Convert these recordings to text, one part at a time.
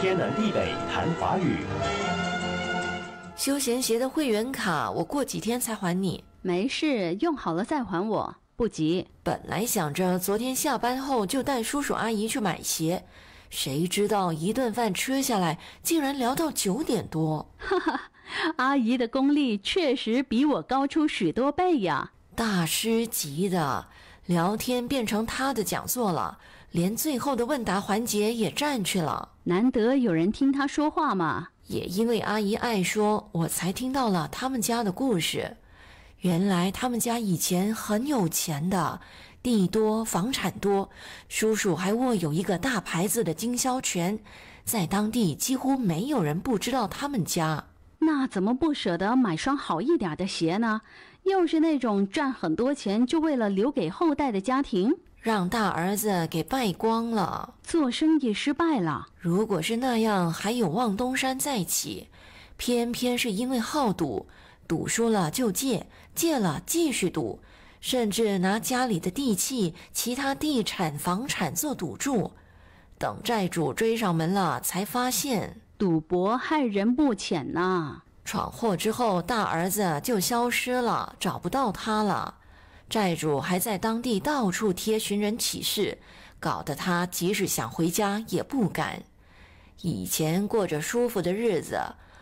天南地北谈华语。休闲鞋的会员卡，我过几天才还你。没事，用好了再还我，不急。本来想着昨天下班后就带叔叔阿姨去买鞋，谁知道一顿饭吃下来，竟然聊到九点多。哈哈，阿姨的功力确实比我高出许多倍呀，大师级的。聊天变成他的讲座了，连最后的问答环节也占去了。难得有人听他说话嘛。也因为阿姨爱说，我才听到了他们家的故事。原来他们家以前很有钱的，地多房产多，叔叔还握有一个大牌子的经销权，在当地几乎没有人不知道他们家。那怎么不舍得买双好一点的鞋呢？又是那种赚很多钱就为了留给后代的家庭，让大儿子给败光了。做生意失败了，如果是那样还有望东山再起，偏偏是因为好赌，赌输了就借，借了继续赌，甚至拿家里的地契、其他地产、房产做赌注，等债主追上门了才发现。赌博害人不浅呐！闯祸之后，大儿子就消失了，找不到他了。债主还在当地到处贴寻人启事，搞得他即使想回家也不敢。以前过着舒服的日子，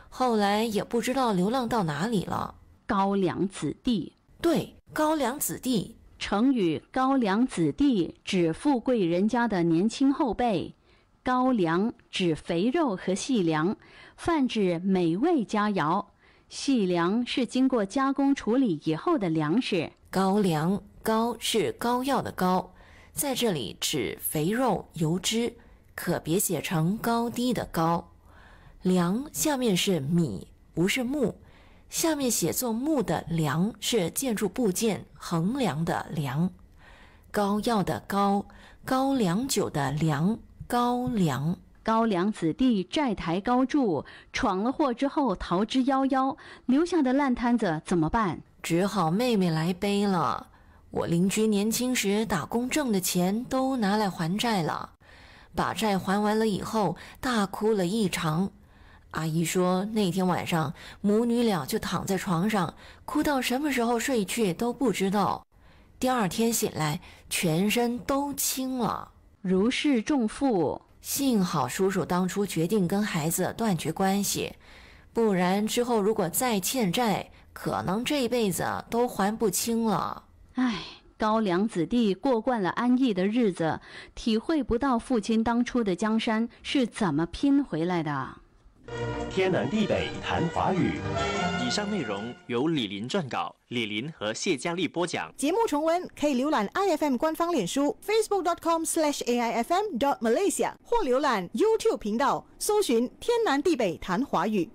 后来也不知道流浪到哪里了。高粱子弟，对，高粱子弟，成语“高粱子弟”指富贵人家的年轻后辈。高粱指肥肉和细粮，泛指美味佳肴。细粮是经过加工处理以后的粮食。高粱高是膏药的膏，在这里指肥肉油脂，可别写成高低的高。粱下面是米，不是木。下面写作木的梁是建筑部件横梁的梁。膏药的膏，高粱酒的粱。高粱，高粱子弟债台高筑，闯了祸之后逃之夭夭，留下的烂摊子怎么办？只好妹妹来背了。我邻居年轻时打工挣的钱都拿来还债了，把债还完了以后大哭了一场。阿姨说，那天晚上母女俩就躺在床上哭到什么时候睡去都不知道，第二天醒来全身都青了。如释重负，幸好叔叔当初决定跟孩子断绝关系，不然之后如果再欠债，可能这辈子都还不清了。唉，高粱子弟过惯了安逸的日子，体会不到父亲当初的江山是怎么拼回来的。天南地北谈华语。以上内容由李林撰稿，李林和谢佳丽播讲。节目重温可以浏览 iFM 官方脸书 facebook.com/slash ai fm dot malaysia 或浏览 YouTube 频道，搜寻天南地北谈华语。